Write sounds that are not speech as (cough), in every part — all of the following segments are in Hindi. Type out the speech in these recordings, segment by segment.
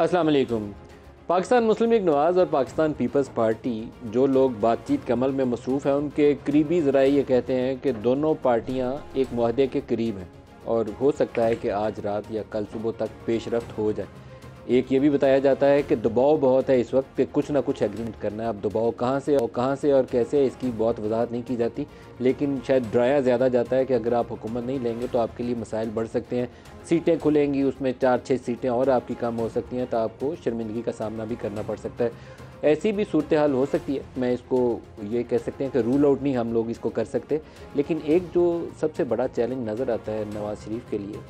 असलम पाकिस्तान मुस्लिम लीग नवाज़ और पाकिस्तान पीपल्स पार्टी जो लोग बातचीत के अमल में मसरूफ़ हैं उनके करीबी ज़रा ये कहते हैं कि दोनों पार्टियाँ एक माहदे के करीब हैं और हो सकता है कि आज रात या कल सुबह तक पेशरफ हो जाए एक ये भी बताया जाता है कि दबाव बहुत है इस वक्त कि कुछ ना कुछ एग्रीमेंट करना है अब दबाव कहाँ से और कहाँ से और कैसे इसकी बहुत वजाहत नहीं की जाती लेकिन शायद ड्राया ज़्यादा जाता है कि अगर आप हुकूमत नहीं लेंगे तो आपके लिए मसाइल बढ़ सकते हैं सीटें खुलेंगी उसमें चार छः सीटें और आपकी कम हो सकती हैं तो आपको शर्मिंदगी का सामना भी करना पड़ सकता है ऐसी भी सूरत हाल हो सकती है मैं इसको ये कह सकते हैं कि रूल आउट नहीं हम लोग इसको कर सकते लेकिन एक जो सबसे बड़ा चैलेंज नज़र आता है नवाज़ शरीफ के लिए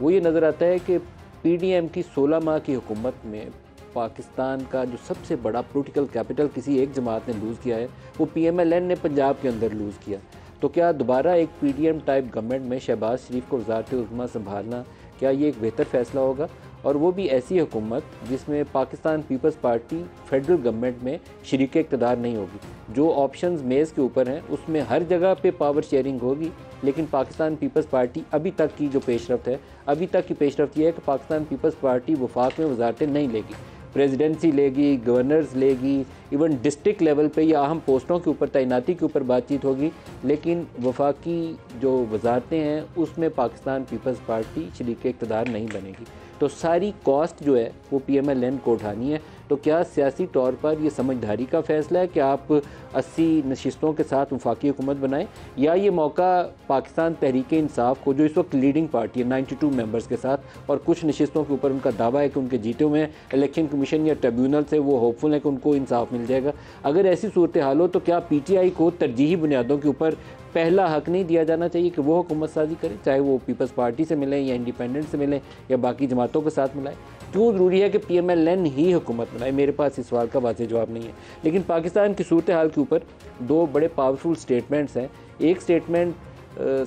वो ये नज़र आता है कि पी डी एम की सोलह माह की हुकूमत में पाकिस्तान का जो सबसे बड़ा पोलिटिकल कैपिटल किसी एक जमात ने लूज़ किया है वो पी एम एल एन ने पंजाब के अंदर लूज़ किया तो क्या दोबारा एक P D M type government में शहबाज शरीफ को वजारत उजमा संभालना क्या ये एक बेहतर फैसला होगा और वो भी ऐसी हुकूमत जिसमें Pakistan Peoples Party federal government में शरीक इकतदार नहीं होगी जो ऑप्शंस मेज़ के ऊपर हैं उसमें हर जगह पे पावर शेयरिंग होगी लेकिन पाकिस्तान पीपल्स पार्टी अभी तक की जो पेशरफ है अभी तक की पेशरफ ये है कि पाकिस्तान पीपल्स पार्टी वफाक में वजारतें नहीं लेगी प्रेसिडेंसी लेगी गवर्नर्स लेगी इवन डिस्ट्रिक्ट लेवल पे या अहम पोस्टों के ऊपर तैनाती के ऊपर बातचीत होगी लेकिन वफाकी जो वजारतें हैं उसमें पाकिस्तान पीपल्स पार्टी शरीक इकतदार नहीं बनेगी तो सारी कॉस्ट जो है वो पी एम एल एन को उठानी है तो क्या सियासी तौर पर यह समझदारी का फैसला है कि आप अस्सी नशस्तों के साथ वफाकी हुकूमत बनाएं या ये मौका पाकिस्तान तहरीक इंसाफ को जो इस वक्त लीडिंग पार्टी है नाइन्टी टू मेम्बर्स के साथ और कुछ नशस्तों के ऊपर उनका दावा है कि उनके जीते हुए हैं इलेक्शन कमीशन या ट्रिब्यूनल से वो होपफुल हैं कि उनको इंसाफ मिल जाएगा अगर ऐसी सूरत हाल हो तो क्या पी टी आई को तरजीही बुनियादों के ऊपर पहला हक नहीं दिया जाना चाहिए कि वो हुकूमत साजी करें चाहे वो पीपल्स पार्टी से मिलें या इंडिपेंडेंट से मिलें या बाकी जमातों के साथ मिलाएं क्यों ज़रूरी है कि पी एम एल एन ही हुकूमत बनाए मेरे पास इस सवाल का वाजे जवाब नहीं है लेकिन पाकिस्तान की सूरत हाल के ऊपर दो बड़े पावरफुल स्टेटमेंट्स हैं एक स्टेटमेंट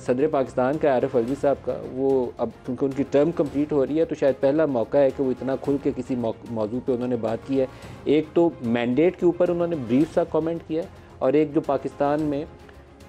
सदर पाकिस्तान का आरफ अलवी साहब का वो अब क्योंकि उनकी टर्म कंप्लीट हो रही है तो शायद पहला मौका है कि वो इतना खुल के किसी मौजू पर उन्होंने बात की है एक तो मैंडेट के ऊपर उन्होंने ब्रीफ सा कॉमेंट किया और एक जो पाकिस्तान में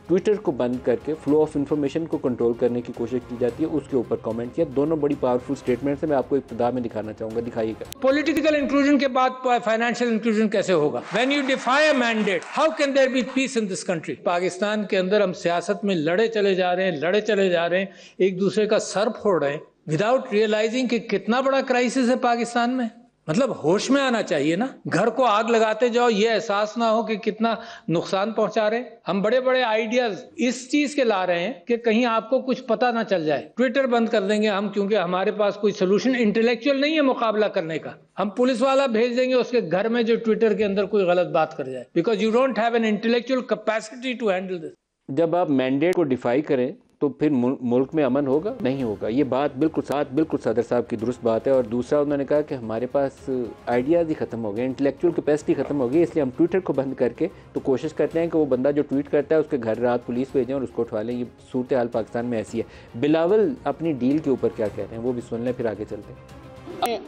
ट्विटर को बंद करके फ्लो ऑफ इन्फॉर्मेशन को कंट्रोल करने की कोशिश की जाती है उसके ऊपर कमेंट किया दोनों बड़ी पावरफुल स्टेटमेंट से मैं आपको इब्तदा में दिखाना चाहूंगा दिखाइएगा पॉलिटिकल इंक्लूजन के बाद फाइनेंशियल इंक्लूजन कैसे होगा when you defy mandate how can there be peace in this country Pakistan के अंदर हम सियासत में लड़े चले जा रहे हैं लड़े चले जा रहे हैं एक दूसरे का सर फोड़ रहे हैं विदाउट रियलाइजिंग कि कितना बड़ा क्राइसिस है पाकिस्तान में मतलब होश में आना चाहिए ना घर को आग लगाते जाओ ये एहसास ना हो कि कितना नुकसान पहुंचा रहे हम बड़े बड़े आइडियाज इस चीज के ला रहे हैं कि कहीं आपको कुछ पता ना चल जाए ट्विटर बंद कर देंगे हम क्योंकि हमारे पास कोई सोल्यूशन इंटेलेक्चुअल नहीं है मुकाबला करने का हम पुलिस वाला भेज देंगे उसके घर में जो ट्विटर के अंदर कोई गलत बात कर जाए because you don't have an intellectual capacity to handle this जब आप मैंडेट को डिफाई करें तो फिर मुल्क में अमन होगा नहीं होगा ये बात बिल्कुल साथ बिल्कुल सदर साहब की दुरुस्त बात है और दूसरा उन्होंने कहा कि हमारे पास आइडियाज़ ही ख़त्म हो गए इंटेलेक्चुअल कैपेसिटी ख़त्म हो गई इसलिए हम ट्विटर को बंद करके तो कोशिश करते हैं कि वो बंदा जो ट्वीट करता है उसके घर रात पुलिस भेजें और उसको उठवा लें ये सूरत हाल पाकिस्तान में ऐसी है बिलावल अपनी डील के ऊपर क्या कह रहे हैं वो भी सुन लें फिर आगे चलते हैं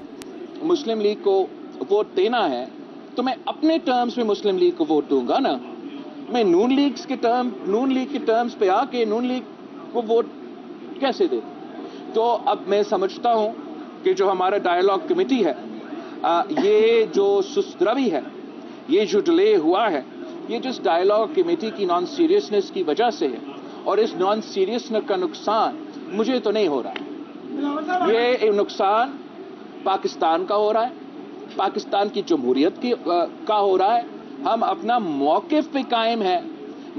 मुस्लिम लीग को वोट देना है तो मैं अपने टर्म्स में मुस्लिम लीग को वोट दूंगा ना मैं नून लीग के टर्म नून लीग के टर्म्स पे आके नून लीग वो वोट कैसे दे तो अब मैं समझता हूं कि जो हमारा डायलॉग कमेटी है आ, ये जो सुस्त्रवी है ये जो डिले हुआ है ये जिस डायलॉग कमेटी की नॉन सीरियसनेस की वजह से है और इस नॉन सीरियसनेस का नुकसान मुझे तो नहीं हो रहा है ये नुकसान पाकिस्तान का हो रहा है पाकिस्तान की जमहूरियत की आ, का हो रहा है हम अपना मौकफ पे कायम है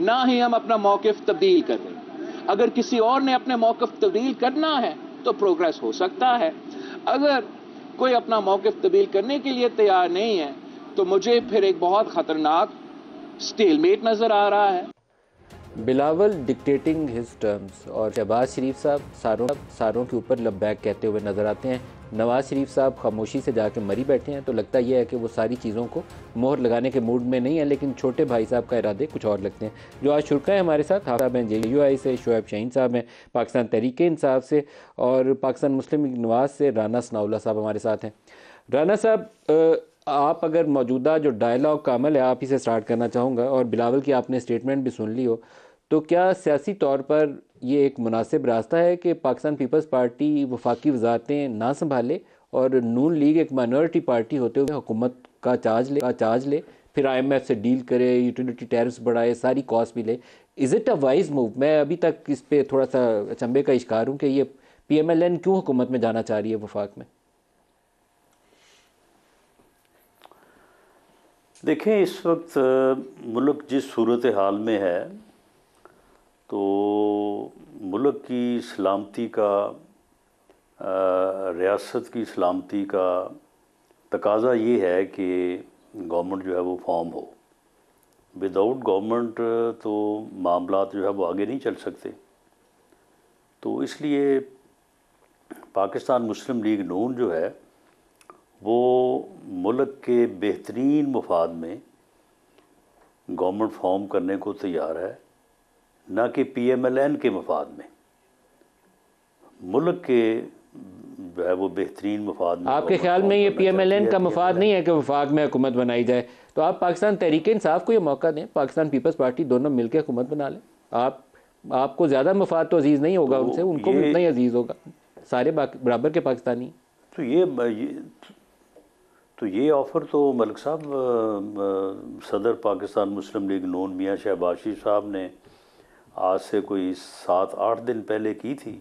ना ही हम अपना मौकफ तब्दील कर रहे अगर किसी और ने अपने मौकफ तब्दील करना है तो प्रोग्रेस हो सकता है अगर कोई अपना मौकफ तब्दील करने के लिए तैयार नहीं है तो मुझे फिर एक बहुत खतरनाक स्टेलमेट नज़र आ रहा है बिलावल डिक्टेटिंग हिज टर्म्स और शहबाज शरीफ साहब सारों सारों के ऊपर लब कहते हुए नजर आते हैं नवाज़ शरीफ साहब खामोशी से जाके मरी बैठे हैं तो लगता यह है कि वो सारी चीज़ों को मोहर लगाने के मूड में नहीं है लेकिन छोटे भाई साहब का इरादे कुछ और लगते हैं जो आज शुरा है हमारे साथ साहब हैं जे यू आई से शुएब शहीन साहब हैं पाकिस्तान तहरीक इंसाब से और पाकिस्तान मुस्लिम नवाज से राना सनाउल्ला साहब हमारे साथ हैं राना साहब आप अगर मौजूदा जो का कामल है आप इसे स्टार्ट करना चाहूँगा और बिलावल की आपने स्टेटमेंट भी सुन ली हो तो क्या सियासी तौर पर ये एक मुनासिब रास्ता है कि पाकिस्तान पीपल्स पार्टी वफाकी वजारतें ना संभाले और नून लीग एक माइनॉरिटी पार्टी होते हुए हुकूमत का चार्ज ले का चार्ज ले फिर आईएमएफ से डील करे यूटिलिटी टैरिफ्स बढ़ाए सारी कॉस्ट भी ले is it a wise move मैं अभी तक इस पर थोड़ा सा अचंबे का इशकार हूँ कि ये पी एम एल एन क्यों हुकूमत में जाना चाह रही है वफाक में देखें इस वक्त मुल्क जिस सूरत हाल में है तो मुल्क की सलामती का रियासत की सलामती का तकाजा ये है कि गवर्नमेंट जो है वो फॉर्म हो विदाउट गवर्नमेंट तो मामला जो है वो आगे नहीं चल सकते तो इसलिए पाकिस्तान मुस्लिम लीग नून जो है वो मुल्क के बेहतरीन मफाद में गवर्नमेंट फॉर्म करने को तैयार है ना कि पीएमएलएन के मफाद में मुल्क के जो है वो बेहतरीन मफाद में आपके ख्याल में ये पी एम एल एन का मफाद नहीं है कि वफाक में हुकूमत बनाई जाए तो आप पाकिस्तान तहरीक इंसाफ को ये मौका दें पाकिस्तान पीपल्स पार्टी दोनों मिलकर हुकूमत बना लें आप आपको ज़्यादा मफाद तो अजीज़ नहीं होगा तो उनसे उनको उतना ही अजीज़ होगा सारे बराबर के पाकिस्तानी तो ये, तो ये ऑफ़र तो मलिक साहब सदर पाकिस्तान मुस्लिम लीग नून मियाँ शहबाशी साहब ने आज से कोई सात आठ दिन पहले की थी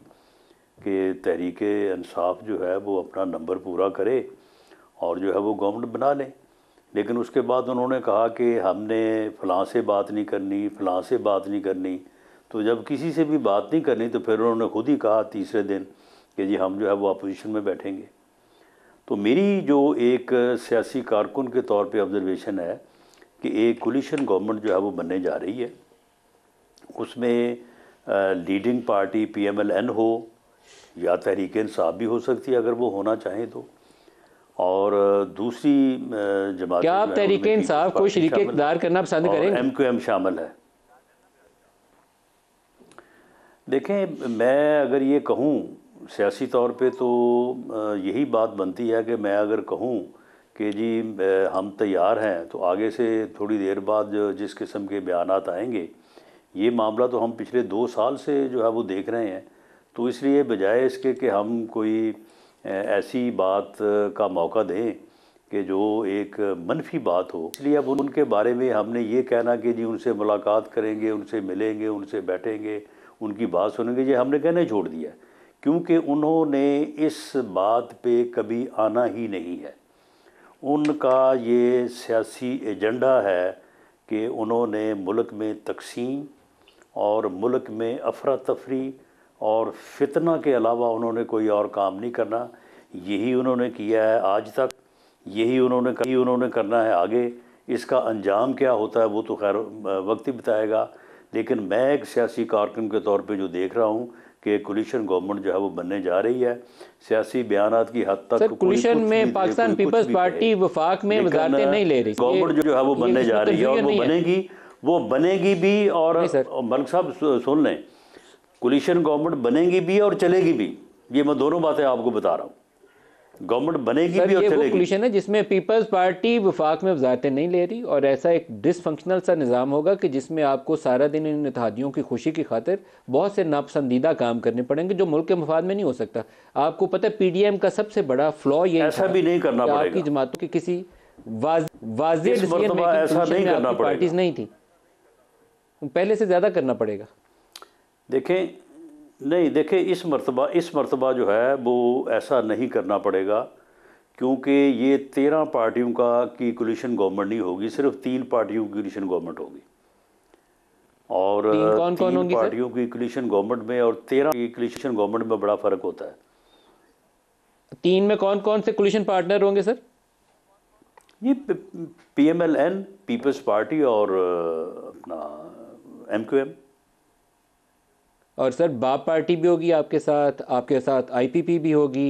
कि तहरीक इंसाफ जो है वो अपना नंबर पूरा करे और जो है वो गवर्नमेंट बना लें लेकिन उसके बाद उन्होंने कहा कि हमने फ़लाँ से बात नहीं करनी फ़लाँ से बात नहीं करनी तो जब किसी से भी बात नहीं करनी तो फिर उन्होंने खुद ही कहा तीसरे दिन कि जी हम जो है वो अपोजिशन में बैठेंगे तो मेरी जो एक सियासी कारकुन के तौर पे ऑब्ज़रवेशन है कि एक कोलिशन गवर्नमेंट जो है वो बनने जा रही है उसमें लीडिंग पार्टी पीएमएलएन हो या तहरीक इंसाफ भी हो सकती है अगर वो होना चाहें तो और दूसरी जमात क्या आप तहरीक इंसाफ को शरीक इकदार करना पसंद करें एम क्यू एम शामिल है देखें मैं अगर ये कहूँ सियासी तौर पे तो यही बात बनती है कि मैं अगर कहूँ कि जी हम तैयार हैं तो आगे से थोड़ी देर बाद जिस किस्म के बयान आएंगे ये मामला तो हम पिछले दो साल से जो है वो देख रहे हैं तो इसलिए बजाय इसके कि हम कोई ऐसी बात का मौका दें कि जो एक मनफी बात हो इसलिए अब उनके बारे में हमने ये कहना कि जी उनसे मुलाकात करेंगे उनसे मिलेंगे उनसे बैठेंगे उनकी बात सुनेंगे ये हमने कहने छोड़ दिया क्योंकि उन्होंने इस बात पे कभी आना ही नहीं है उनका ये सियासी एजेंडा है कि उन्होंने मुल्क में तकसीम और मुल्क में अफरा तफरी और फितना के अलावा उन्होंने कोई और काम नहीं करना यही उन्होंने किया है आज तक यही उन्होंने यही उन्होंने करना है आगे इसका अंजाम क्या होता है वो तो खैर वक्त ही बताएगा लेकिन मैं एक सियासी कारकुन के तौर पे जो देख रहा हूँ कि कुलिशन गवर्नमेंट जो है वो बनने जा रही है सियासी बयान की हद तक कुलिशन में पाकिस्तान पीपल्स पार्टी वफाक में नहीं ले रही गवर्नमेंट जो है वो बनने जा रही है और वो बनेगी वो बनेगी भी और मलिक साहब सुन लें कोलिशन गवर्नमेंट बनेगी भी और चलेगी भी ये मैं दोनों बातें आपको बता रहा हूँ गवर्नमेंट बनेगी भी और चलेगी कोलिशन है जिसमें पीपल्स पार्टी वफाक में वजारतें नहीं ले रही और ऐसा एक डिसफंक्शनल सा निज़ाम होगा कि जिसमें आपको सारा दिन इन इतिहादियों की खुशी की खातिर बहुत से नापसंदीदा काम करने पड़ेंगे जो मुल्क के मफाद में नहीं हो सकता आपको पता है पीडीएम का सबसे बड़ा फ्लॉ ये ऐसा भी नहीं करना आपकी जमातों की किसी वाज, वाज ऐसा नहीं करना पार्टीज नहीं थी पहले से ज़्यादा करना पड़ेगा देखें नहीं देखें इस मरतबा इस मरतबा जो है वो ऐसा नहीं करना पड़ेगा क्योंकि ये तेरह पार्टियों का की कोलिशन गवर्नमेंट नहीं होगी सिर्फ तीन पार्टियों की कोलिशन गवर्नमेंट होगी और कौन कौन होंगी पार्टियों की कोलिशन गवर्नमेंट में और तेरह की कोलिशन गवर्नमेंट में बड़ा फ़र्क होता है तीन में कौन कौन से कोलिशन पार्टनर होंगे सर ये P M L N Peoples Party और अपना एम क्यू एम और सर बाप पार्टी भी होगी आपके साथ आपके साथ आईपीपी भी होगी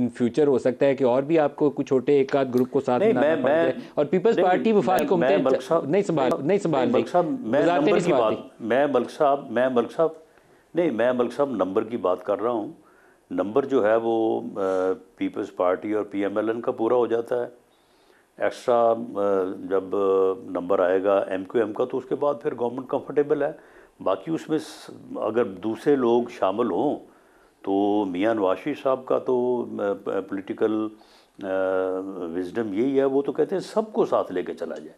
इन फ्यूचर हो सकता है कि और भी आपको कुछ छोटे एक आध ग्रुप को साथ नहीं, मैं, मैं, और पीपल्स पार्टी वफाक को मैं नहीं संभाल नहीं संभाल बल्क साहब मैं नंबर की बात मैं बल्क साहब मैं बल्क साहब नहीं मैं बल्क साहब नंबर की बात कर रहा हूँ नंबर जो है वो पीपल्स पार्टी और पीएमएलएन का पूरा हो जाता है एक्स्ट्रा uh, जब नंबर uh, आएगा एम क्यू एम का तो उसके बाद फिर गवर्नमेंट कंफर्टेबल है बाकी उसमें अगर दूसरे लोग शामिल हों तो मियाँ नवाशी साहब का तो पॉलिटिकल uh, विजडम यही है वो तो कहते हैं सबको साथ लेके चला जाए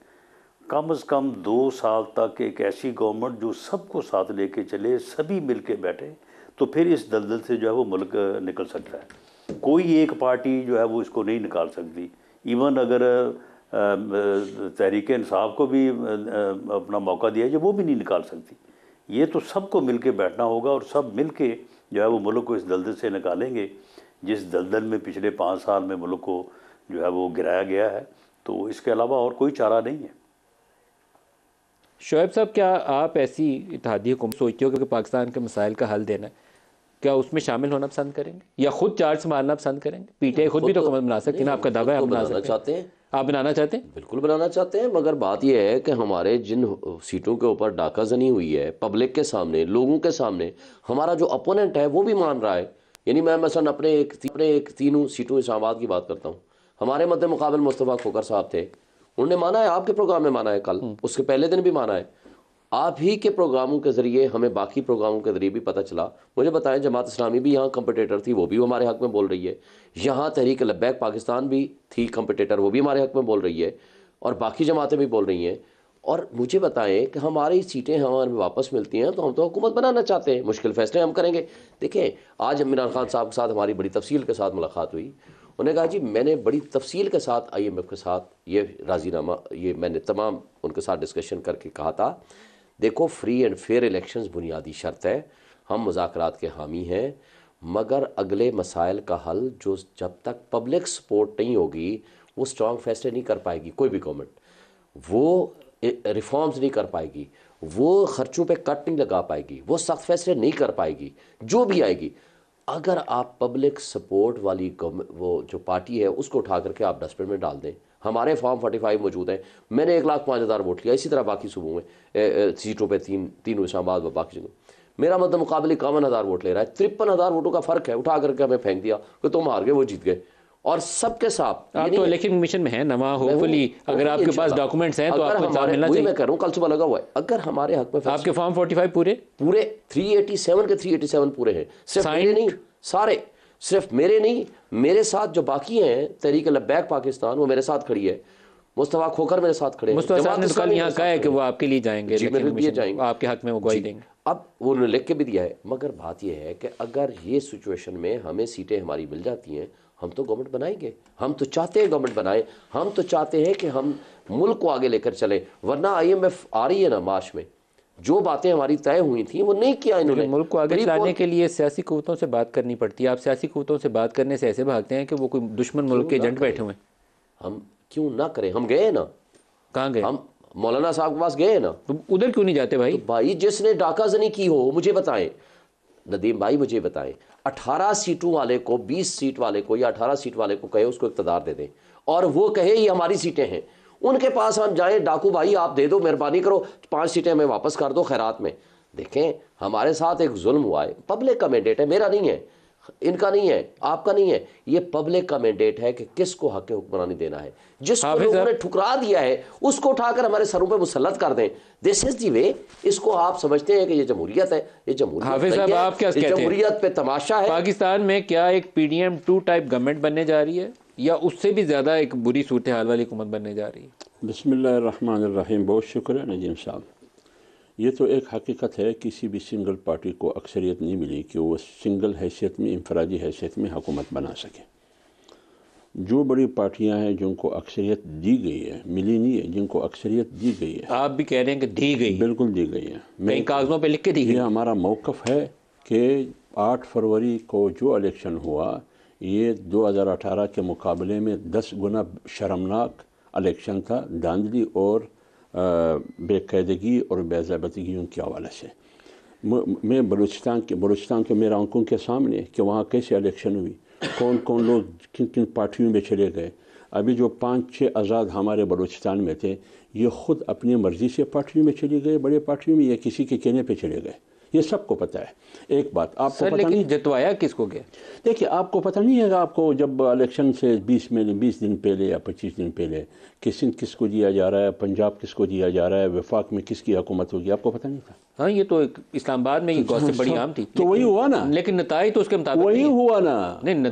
कम से कम दो साल तक एक ऐसी गवर्नमेंट जो सबको साथ लेके चले सभी मिल के बैठे तो फिर इस दलदल से जो है वो मुल्क निकल सकता है कोई एक पार्टी जो है वो इसको नहीं निकाल सकती इवन अगर तहरीक इंसाफ को भी अपना मौका दिया जाए वो भी नहीं निकाल सकती ये तो सबको मिल के बैठना होगा और सब मिल के जो है वो मुल्क को इस दलदल से निकालेंगे जिस दलदल में पिछले पाँच साल में मुल्क को जो है वो गिराया गया है तो इसके अलावा और कोई चारा नहीं है शुएब साहब क्या आप ऐसी इतिहादी हुकूमत सोचते हो कि पाकिस्तान के मसाइल का हल देना है क्या उसमें शामिल होना पसंद करेंगे या खुद चार्ज मारना पसंद करेंगे पीटीआई खुद भी तो हुकूमत तो बना तो सकते हैं आपका दावा है बनाना चाहते हैं आप बनाना चाहते हैं बिल्कुल बनाना चाहते हैं मगर बात यह है कि हमारे जिन सीटों के ऊपर डाका जनी हुई है पब्लिक के सामने लोगों के सामने हमारा जो अपोनेंट है वो भी मान रहा है यानी मैं मसन अपने एक अपने एक तीनों सीटों इस्लामाबाद की बात करता हूँ हमारे मद मुकाबल मुस्तफ़ा खोकर साहब थे उन्होंने माना है आपके प्रोग्राम में माना है कल हम्म। उसके पहले दिन भी माना है आप ही के प्रोग्रामों के ज़रिए हमें बाकी प्रोग्रामों के ज़रिए भी पता चला मुझे बताएं जमात इस्लामी भी यहाँ कम्पटेटर थी वो भी हमारे हक़ में बोल रही है यहाँ तहरीक लब्बैक पाकिस्तान भी थी कम्पटेटर वो भी हमारे हक़ में बोल रही है और बाकी जमातें भी बोल रही हैं और मुझे बताएं कि हमारी सीटें हमारे वापस मिलती हैं तो हम तो हुकूमत बनाना चाहते हैं मुश्किल फैसले हम करेंगे देखें आज इमरान खान साहब के साथ हमारी बड़ी तफसील के साथ मुलाकात हुई उन्हें कहा जी मैंने बड़ी तफसील के साथ आई एम एफ़ के साथ ये राजीनामा ये मैंने तमाम उनके साथ डिस्कशन करके कहा था देखो फ्री एंड फेयर इलेक्शन बुनियादी शर्त है हम मुजाकर के हामी हैं मगर अगले मसाइल का हल जो जब तक पब्लिक सपोर्ट नहीं होगी वो स्ट्रॉन्ग फैसले नहीं कर पाएगी कोई भी गवर्नमेंट वो रिफॉर्म्स नहीं कर पाएगी वो खर्चों पे कट नहीं लगा पाएगी वो सख्त फैसले नहीं कर पाएगी जो भी आएगी अगर आप पब्लिक सपोर्ट वाली वो जो पार्टी है उसको उठा करके आप डस्टबिन में डाल दें हमारे फॉर्म फोर्टी फाइव मौजूद हैं मैंने एक लाख पाँच हज़ार वोट लिया इसी तरह बाकी सूबों में सीटों पर तीन तीन इस्लामाबाद व बाकी जगह मेरा मतलब मुकाबले इक्यावन हज़ार वोट ले रहा है तिरपन हज़ार वोटों का फ़र्क है उठा करके हमें फेंक दिया कि तुम हार गए वो जीत गए और सबके साथ तो इलेक्शन कमीशन में है नवा होपफुली अगर आपके पास डॉक्यूमेंट्स हैं तो आपको मिलना चाहिए मैं कह रहा हूँ कल सुबह लगा हुआ है अगर हमारे हक में आपके फॉर्म 45 पूरे पूरे 387 के 387 पूरे हैं सिर्फ नहीं सारे सिर्फ मेरे नहीं मेरे साथ जो बाकी हैं तहरीक लबैक पाकिस्तान वो मेरे साथ खड़ी है मुस्तफ़ा खोकर मेरे साथ खड़े हैं तो कल यहाँ कहा है कि वो आपके लिए जाएंगे जाएंगे आपके हक में वो गवाही देंगे अब वो उन्होंने लिख के भी दिया है मगर बात यह है कि अगर ये सिचुएशन में हमें सीटें हमारी मिल जाती हैं हम तो गवर्नमेंट बनाएंगे हम तो चाहते हैं गवर्नमेंट बनाए हम तो चाहते हैं कि हम मुल्क को आगे लेकर चलें वरना आई एम एफ आ रही है ना मार्च में जो बातें हमारी तय हुई थी वो नहीं किया इन्होंने मुल्क को आगे चलाने के लिए सियासी कुतों से बात करनी पड़ती है आप सियासी कुतों से बात करने से ऐसे भागते हैं कि वो कोई दुश्मन मुल्क के एजेंट बैठे हुए हैं हम क्यों ना करें हम गए ना कहाँ गए हम मौलाना साहब के पास गए ना तो उधर क्यों नहीं जाते भाई तो भाई जिसने डाका जनी की हो मुझे बताएं नदीम भाई मुझे बताएं अठारह सीटों वाले को बीस सीट वाले को या अठारह सीट वाले को कहे उसको इकतदार दे दें और वो कहे ये हमारी सीटें हैं उनके पास हम जाएं डाकू भाई आप दे दो मेहरबानी करो पांच सीटें हमें वापस कर दो खैरात में देखें हमारे साथ एक जुल्म हुआ है पब्लिक का मैंडेट है मेरा नहीं है इनका नहीं है आपका नहीं है ये पब्लिक का मैंडेट है कि किसको हक हुक्मरानी देना है जिसको लोगों ने ठुकरा दिया है उसको उठाकर हमारे सरों पे मुसलत कर दें दिस इज दी वे इसको आप समझते हैं कि ये जमहूरियत है ये जमहूरियत आप क्या जमहूरियत पे तमाशा है पाकिस्तान में क्या एक पीडीएम टू टाइप गवर्नमेंट बनने जा रही है या उससे भी ज़्यादा एक बुरी सूरत हाल वाली हुकूमत बनने जा रही है बसमीम बहुत शुक्रिया नजीम साहब ये तो एक हकीकत है किसी भी सिंगल पार्टी को अक्सरियत नहीं मिली कि वो सिंगल हैसियत में इंफरादी हैसियत में हुकूमत बना सके जो बड़ी पार्टियां हैं जिनको अक्सरियत दी गई है मिली नहीं है जिनको अक्सरियत दी गई है आप भी कह रहे हैं कि दी गई बिल्कुल दी गई है मैं कागज़ों पे लिख के दी गई हमारा मौक़ है कि आठ फरवरी को जो इलेक्शन हुआ ये 2018 के मुकाबले में 10 गुना शर्मनाक इलेक्शन था धांधली और बेकैदगी और बेजबतगियों के हवाले से मैं बलूचिस्तान के बलूचिस्तान के मेरा आंखों के सामने कि वहाँ कैसे इलेक्शन हुई कौन कौन लोग किन किन पार्टियों में चले गए अभी जो पाँच छः आज़ाद हमारे बलूचिस्तान में थे ये ख़ुद अपनी मर्ज़ी से पार्टियों में चले गए बड़े पार्टियों में या किसी के कहने पे चले गए ये सबको पता है एक बात आपको सर, पता नहीं जितवाया किसको गया देखिए आपको पता नहीं है आपको जब इलेक्शन से 20 में 20 दिन पहले या 25 दिन पहले किस किसको दिया जा रहा है पंजाब किसको दिया जा रहा है विफाक में किसकी हुकूमत होगी आपको पता नहीं था हाँ ये तो इस्लामाबाद में ही बड़ी (laughs) आम थी तो वही हुआ ना लेकिन नतज तो उसके मुताबिक वही हुआ ना नहीं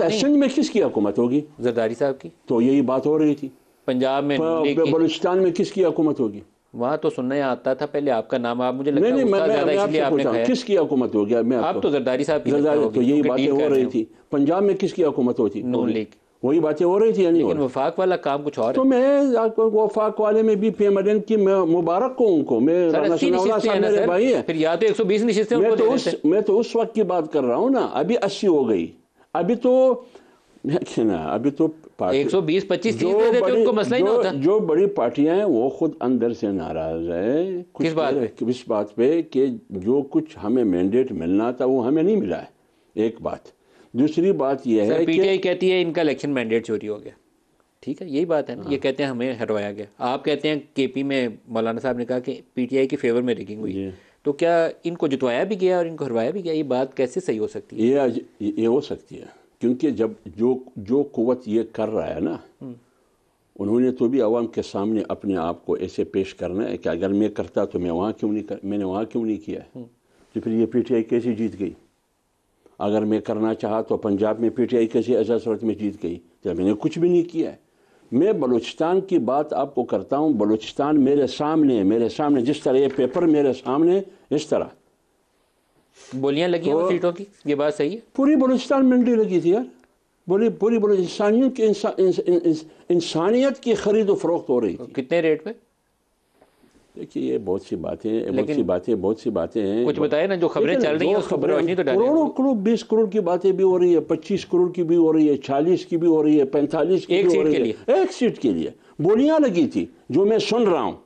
तो सिंध में किसकी हुकूमत होगी जरदारी साहब की तो यही बात हो रही थी पंजाब में बलुचिस्तान में किसकी हुकूमत होगी वहाँ तो सुनने आता था पहले आपका नाम आप मुझे लगता नहीं, नहीं, मैं, मैं, इसलिए आपने किसकी हुकूमत हो गया मैं आप तो जरदारी साहब जरदारी तो यही बातें हो रही थी पंजाब में किसकी हुकूमत होती नून लीग वही बातें हो रही थी यानी लेकिन वफाक वाला काम कुछ और तो मैं आपको वफाक वाले में भी पी एम पेमडन की मुबारक को उनको मैं मेरे भाई है फिर या तो 120 नशिस्तें मैं मैं तो उस वक्त की बात कर रहा हूँ ना अभी अस्सी हो गई अभी तो अभी तो एक सौ बीस पच्चीस जो दे बड़ी, मसला ही जो, होता। जो बड़ी पार्टियां हैं वो खुद अंदर से नाराज है किस बात पे बात पे कि जो कुछ हमें मैंडेट मिलना था वो हमें नहीं मिला है एक बात दूसरी बात यह है पीटीआई कहती है इनका इलेक्शन मैंडेट चोरी हो गया ठीक है यही बात है ना हाँ। ये कहते हैं हमें हटवाया गया आप कहते हैं के में मौलाना साहब ने कहा कि पीटीआई के फेवर में रिगिंग हुई है तो क्या इनको जितवाया भी गया और इनको हरवाया भी गया ये बात कैसे सही हो सकती है ये ये हो सकती है क्योंकि जब जो जो कुत ये कर रहा है ना हम्म। उन्होंने तो भी आवाम के सामने अपने आप को ऐसे पेश करना है कि अगर मैं करता तो मैं वहाँ क्यों नहीं कर मैंने वहाँ क्यों नहीं किया है हम्म। तो फिर ये पीटीआई कैसे जीत गई अगर मैं करना चाहा तो पंजाब में पीटीआई कैसे अजासरत में जीत गई तो मैंने कुछ भी नहीं किया है मैं बलूचिस्तान की बात आपको करता हूँ बलूचिस्तान मेरे सामने मेरे सामने जिस तरह ये पेपर मेरे सामने इस तरह बोलियां लगी तो, सीटों की ये बात सही है पूरी बलूचिस्तान मिलिट्री लगी थी यार बोली पूरी बलूचिस्तानियों की इंसानियत की खरीद फरोख्त हो रही थी कितने रेट पे देखिए ये बहुत सी बातें बहुत सी बातें बहुत सी बातें हैं कुछ बताए ना जो खबरें चल रही हैं खबरें तो करोड़ों करोड़ बीस करोड़ की बातें भी हो रही है पच्चीस करोड़ की भी हो रही है चालीस की भी हो रही है पैंतालीस की एक सीट के लिए एक सीट के लिए बोलियां लगी थी जो मैं सुन रहा हूँ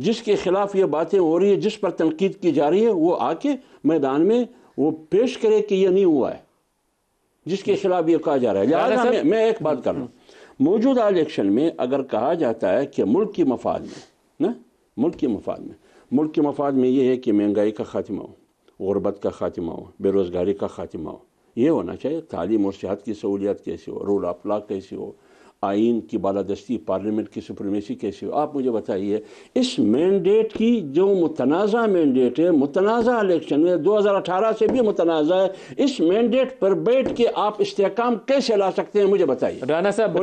जिसके खिलाफ ये बातें हो रही है जिस पर तनकीद की जा रही है वो आके मैदान में वो पेश करे कि यह नहीं हुआ है जिसके खिलाफ ये कहा जा रहा है लिहाजा मैं, मैं एक बात कर रहा हूँ मौजूदा इलेक्शन में अगर कहा जाता है कि मुल्क के मफाद में न मुल्क के मफाद में मुल्क के मफाद में ये है कि महंगाई का खात्मा हो गुरबत का खात्मा हो बेरोज़गारी का खात्मा हो ये होना चाहिए तालीम और सेहत की सहूलियात कैसी हो रूल अफलाक कैसी हो आइन की बालादस्ती पार्लियामेंट की सुप्रीमेसी कैसे हो आप मुझे बताइए इस मैंडेट की जो मुतनाज़ा मैंडेट है मुतनाज़ा इलेक्शन में 2018 से भी मुतनाज़ा है इस मैंडेट पर बैठ के आप इस्तेकाम कैसे ला सकते हैं मुझे बताइए राना साहब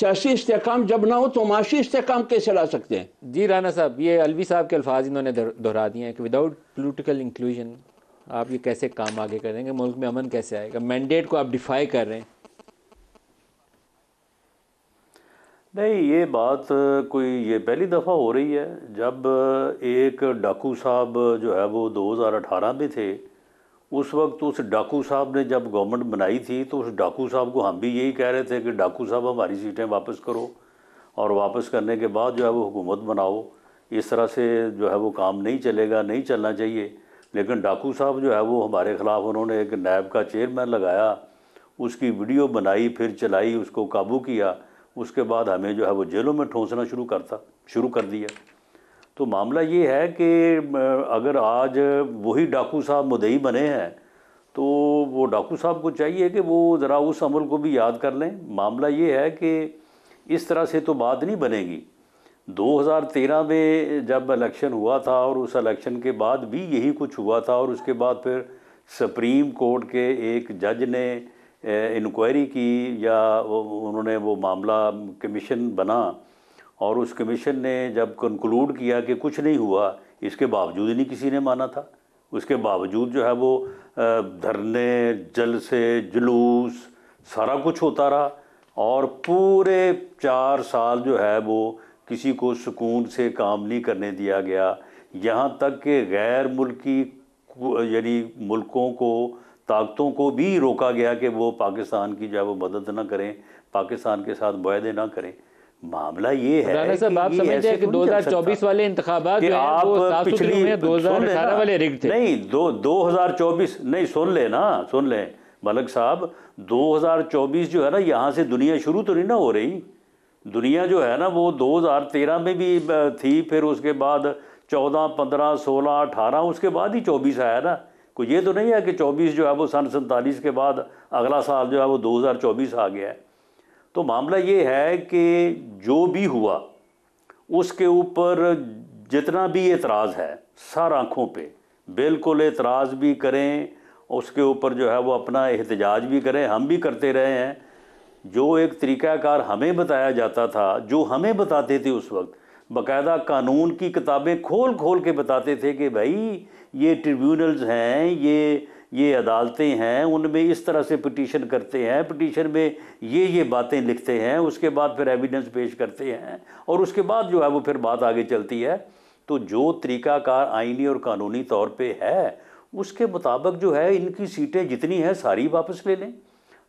सियासी इस्तेकाम जब ना हो तो माशी इस्तेकाम कैसे ला सकते हैं जी राना साहब ये अलवी साहब के अल्फाज इन्होंने दोहरा दिए हैं कि विदाउट पोलिटिकल इंक्लूजन आप ये कैसे काम आगे करेंगे मुल्क में अमन कैसे आएगा मैंडेट को आप डिफाई कर रहे हैं नहीं ये बात कोई ये पहली दफ़ा हो रही है जब एक डाकू साहब जो है वो 2018 में थे उस वक्त उस डाकू साहब ने जब गवर्नमेंट बनाई थी तो उस डाकू साहब को हम भी यही कह रहे थे कि डाकू साहब हमारी सीटें वापस करो और वापस करने के बाद जो है वो हुकूमत बनाओ इस तरह से जो है वो काम नहीं चलेगा नहीं चलना चाहिए लेकिन डाकू साहब जो है वो हमारे ख़िलाफ़ उन्होंने एक नैब का चेयरमैन लगाया उसकी वीडियो बनाई फिर चलाई उसको काबू किया उसके बाद हमें जो है वो जेलों में ठोंसना शुरू करता शुरू कर दिया तो मामला ये है कि अगर आज वही डाकू साहब मुदई बने हैं तो वो डाकू साहब को चाहिए कि वो ज़रा उस अमल को भी याद कर लें मामला ये है कि इस तरह से तो बात नहीं बनेगी 2013 में जब इलेक्शन हुआ था और उस इलेक्शन के बाद भी यही कुछ हुआ था और उसके बाद फिर सुप्रीम कोर्ट के एक जज ने इंक्वायरी की या उन्होंने वो मामला कमीशन बना और उस कमीशन ने जब कंक्लूड किया कि कुछ नहीं हुआ इसके बावजूद ही नहीं किसी ने माना था उसके बावजूद जो है वो धरने जलसे जुलूस सारा कुछ होता रहा और पूरे चार साल जो है वो किसी को सुकून से काम नहीं करने दिया गया यहाँ तक कि गैर मुल्की यानी मुल्कों को ताकतों को भी रोका गया कि वो पाकिस्तान की जो है वो मदद ना करें पाकिस्तान के साथ वायदे ना करें मामला ये है साहब आप समझते हैं कि 2024 वाले जो आप वो पिछली दो हजार वाले रिग थे नहीं दो 2024 नहीं सुन ले ना सुन ले मलक साहब 2024 जो है ना यहाँ से दुनिया शुरू तो नहीं ना हो रही दुनिया जो है ना वो 2013 में भी थी फिर उसके बाद 14 15 16 18 उसके बाद ही 24 आया ना कोई ये तो नहीं है कि 24 जो है वो सन सैंतालीस के बाद अगला साल जो है वो 2024 आ गया है तो मामला ये है कि जो भी हुआ उसके ऊपर जितना भी एतराज़ है सर आँखों पर बिल्कुल एतराज़ भी करें उसके ऊपर जो है वो अपना एहतजाज भी करें हम भी करते रहे हैं जो एक तरीक़ाकार हमें बताया जाता था जो हमें बताते थे उस वक्त बाकायदा कानून की किताबें खोल खोल के बताते थे कि भाई ये ट्रिब्यूनल्स हैं ये ये अदालतें हैं उनमें इस तरह से पटिशन करते हैं पटिशन में ये ये बातें लिखते हैं उसके बाद फिर एविडेंस पेश करते हैं और उसके बाद जो है वो फिर बात आगे चलती है तो जो तरीकाकार आइनी और कानूनी तौर पे है उसके मुताबिक जो है इनकी सीटें जितनी हैं सारी वापस ले लें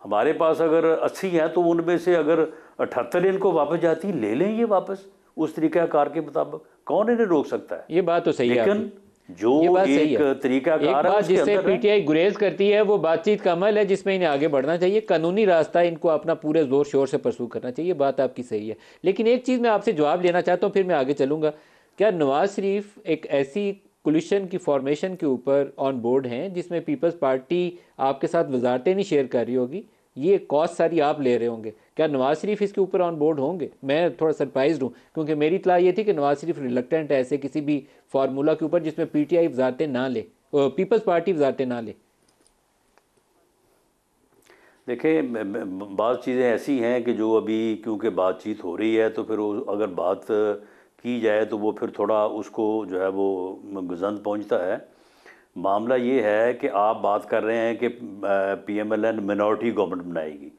हमारे पास अगर अस्सी हैं तो उनमें से अगर अठहत्तर इनको वापस जाती ले लें ये वापस उस तरीक़ाकार के मुताबिक कौन इन्हें रोक सकता है ये बात तो सही है लेकिन जो एक तरीका एक बात जिससे पीटीआई गुरेज करती है वो बातचीत का अमल है जिसमें इन्हें आगे बढ़ना चाहिए कानूनी रास्ता इनको अपना पूरे जोर शोर से प्रसू करना चाहिए बात आपकी सही है लेकिन एक चीज़ मैं आपसे जवाब लेना चाहता हूँ फिर मैं आगे चलूँगा क्या नवाज शरीफ एक ऐसी कोलिशन की फॉर्मेशन के ऊपर ऑन बोर्ड हैं जिसमें पीपल्स पार्टी आपके साथ वजारतें नहीं शेयर कर रही होगी ये कॉस्ट सारी आप ले रहे होंगे क्या नवाज शरीफ इसके ऊपर ऑन बोर्ड होंगे मैं थोड़ा सरप्राइज हूँ क्योंकि मेरी इतला ये थी कि नवाज शरीफ रिलकटेंट है ऐसे किसी भी फार्मूला के ऊपर जिसमें पी टी आई वजारते ना ले पीपल्स पार्टी वजारते ना ले देखिए बात चीज़ें ऐसी हैं कि जो अभी क्योंकि बातचीत हो रही है तो फिर अगर बात की जाए तो वो फिर थोड़ा उसको जो है वो गजंद पहुंचता है मामला ये है कि आप बात कर रहे हैं कि पीएमएलएन मिनोरिटी गवर्नमेंट बनाएगी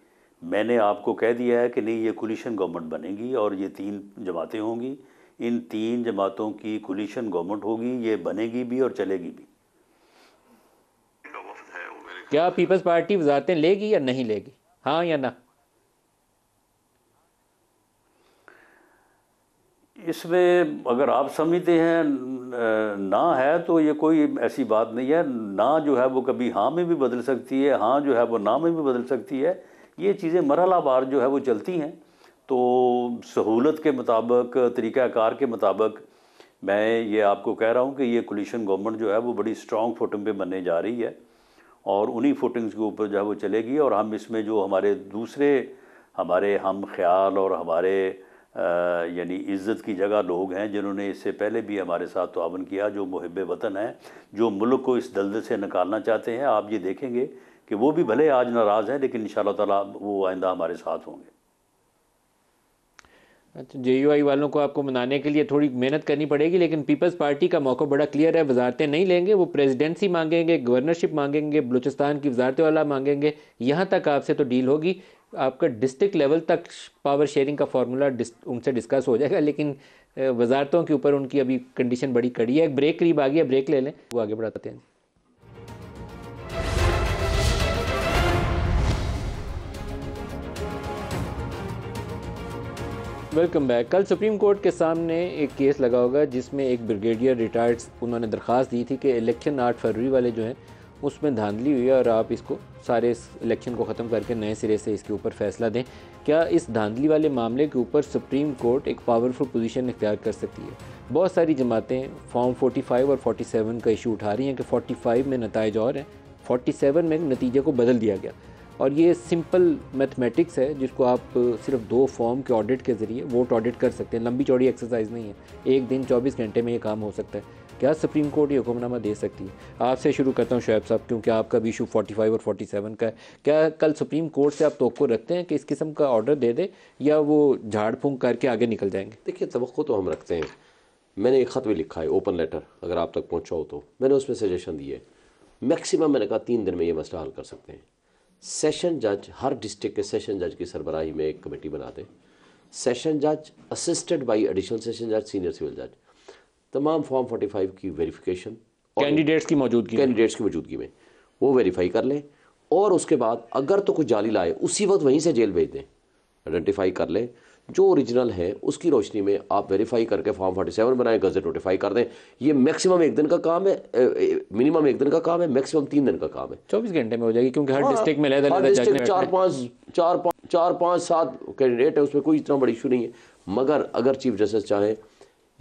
मैंने आपको कह दिया है कि नहीं ये कुलिशन गवर्नमेंट बनेगी और ये तीन जमातें होंगी इन तीन जमातों की कुलिशन गवर्नमेंट होगी ये बनेगी भी और चलेगी भी क्या पीपल्स पार्टी वजारतें लेगी या नहीं लेगी हाँ या ना इसमें अगर आप समझते हैं ना है तो ये कोई ऐसी बात नहीं है ना जो है वो कभी हाँ में भी बदल सकती है हाँ जो है वो ना में भी बदल सकती है ये चीज़ें मरहला बार जो है वो चलती हैं तो सहूलत के मुताबिक तरीक़ाकार के मुताबिक मैं ये आपको कह रहा हूँ कि ये कुलिशन गवर्नमेंट जो है वो बड़ी स्ट्रॉन्ग फुटिंग पे बनने जा रही है और उन्हीं फुटिंग्स के ऊपर जो है वो चलेगी और हम इसमें जो हमारे दूसरे हमारे हम ख्याल और हमारे यानी इज़्ज़त की जगह लोग हैं जिन्होंने इससे पहले भी हमारे साथ तावन किया जो मुहब वतन हैं जो मुल्क को इस दलदल से निकालना चाहते हैं आप ये देखेंगे कि वो भी भले आज नाराज़ हैं लेकिन इन ताला वो आइंदा हमारे साथ होंगे अच्छा जे यू आई वालों को आपको मनाने के लिए थोड़ी मेहनत करनी पड़ेगी लेकिन पीपल्स पार्टी का मौका बड़ा क्लियर है वजारतें नहीं लेंगे वो प्रेसिडेंसी मांगेंगे गवर्नरशिप मांगेंगे बलूचिस्तान की वजारत वाला मांगेंगे यहाँ तक आपसे तो डील होगी आपका डिस्ट्रिक्ट लेवल तक पावर शेयरिंग का फार्मूला उनसे डिस्कस हो जाएगा लेकिन वजारतों के ऊपर उनकी अभी कंडीशन बड़ी कड़ी है एक ब्रेक करीब आ गया ब्रेक ले लें वो आगे बढ़ाते हैं वेलकम बैक कल सुप्रीम कोर्ट के सामने एक केस लगा होगा जिसमें एक ब्रिगेडियर रिटायर्ड उन्होंने दरख्वास्त दी थी कि इलेक्शन आठ फरवरी वाले जो हैं उसमें धांधली हुई है और आप इसको सारे इस इलेक्शन को ख़त्म करके नए सिरे से इसके ऊपर फैसला दें क्या इस धांधली वाले मामले के ऊपर सुप्रीम कोर्ट एक पावरफुल पोजीशन इख्तियार कर सकती है बहुत सारी जमातें फॉर्म 45 और 47 का इशू उठा रही हैं कि 45 में नतज और हैं 47 में नतीजे को बदल दिया गया और ये सिंपल मैथमेटिक्स है जिसको आप सिर्फ दो फॉर्म के ऑडिट के ज़रिए वोट ऑडिट कर सकते हैं लंबी चौड़ी एक्सरसाइज नहीं है एक दिन 24 घंटे में ये काम हो सकता है क्या सुप्रीम कोर्ट ये हुक्मनामा दे सकती है आपसे शुरू करता हूँ शोएब साहब क्योंकि आपका भी इशू 45 और 47 का है क्या कल सुप्रीम कोर्ट से आप तो रखते हैं कि इस किस्म का ऑर्डर दे दे या वो झाड़ फूँक करके आगे निकल जाएंगे देखिए तो तो हम रखते हैं मैंने एक ख़त भी लिखा है ओपन लेटर अगर आप तक पहुँचा हो तो मैंने उसमें सजेशन दिए मैक्सिमम मैंने कहा तीन दिन में ये मसला हल कर सकते हैं सेशन जज हर डिस्ट्रिक्ट के सेशन जज की सरबराही में एक कमेटी बना दें सेशन जज असिस्टेड बाई एडिशनल सेशन जज सीनियर सिविल जज तमाम फॉर्म 45 की वेरिफिकेशन कैंडिडेट्स की मौजूदगी कैंडिडेट्स की मौजूदगी में वो वेरीफाई कर लें और उसके बाद अगर तो कुछ जाली लाए उसी वक्त वहीं से जेल भेज दें आइडेंटिफाई कर लें जो ओरिजिनल है उसकी रोशनी में आप वेरीफाई करके फॉर्म 47 बनाएं गजट नोटिफाई कर दें ये मैक्सिमम एक दिन का काम है मिनिमम एक दिन का काम है मैक्सिमम तीन दिन का काम है चौबीस घंटे में हो जाएगी क्योंकि हर डिस्ट्रिक्ट हाँ, में चार पाँच चार पाँच चार पाँच सात कैंडिडेट है उसमें कोई इतना बड़ी इशू नहीं है मगर अगर चीफ जस्टिस चाहें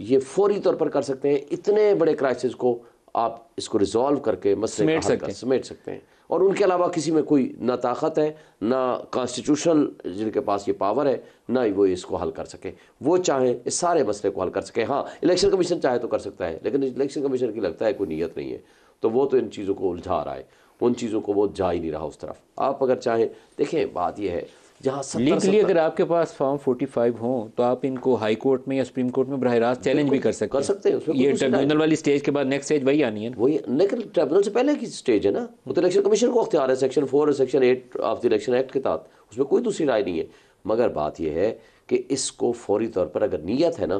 ये फौरी तौर पर कर सकते हैं इतने बड़े क्राइसिस को आप इसको रिजॉल्व करके मसले समेट सकते हैं समेट सकते हैं और उनके अलावा किसी में कोई ना ताकत है ना कॉन्स्टिट्यूशनल जिनके पास ये पावर है ना ही वो इसको हल कर सके वो चाहें इस सारे मसले को हल कर सके हाँ इलेक्शन कमीशन चाहे तो कर सकता है लेकिन इलेक्शन कमीशन की लगता है कोई नीयत नहीं है तो वो तो इन चीज़ों को उलझा रहा है उन चीज़ों को वो जा ही नहीं रहा उस तरफ आप अगर चाहें देखें बात यह है जहाँ लीग लिए अगर आपके पास फॉर्म 45 हो तो आप इनको हाई कोर्ट में या सुप्रीम कोर्ट में बरह रास्त चैलेंज भी कर सकते कर सकते हैं ये ट्रिब्यूनल वाली स्टेज के बाद नेक्स्ट स्टेज वही आनी है वही लेकिन ट्रिब्यूनल से पहले की स्टेज है ना वो तो इलेक्शन कमीशन को अख्तियार है सेक्शन फोर और section eight of the Election Act के तहत उसमें कोई दूसरी राय नहीं है मगर बात यह है कि इसको फौरी तौर पर अगर नीयत है ना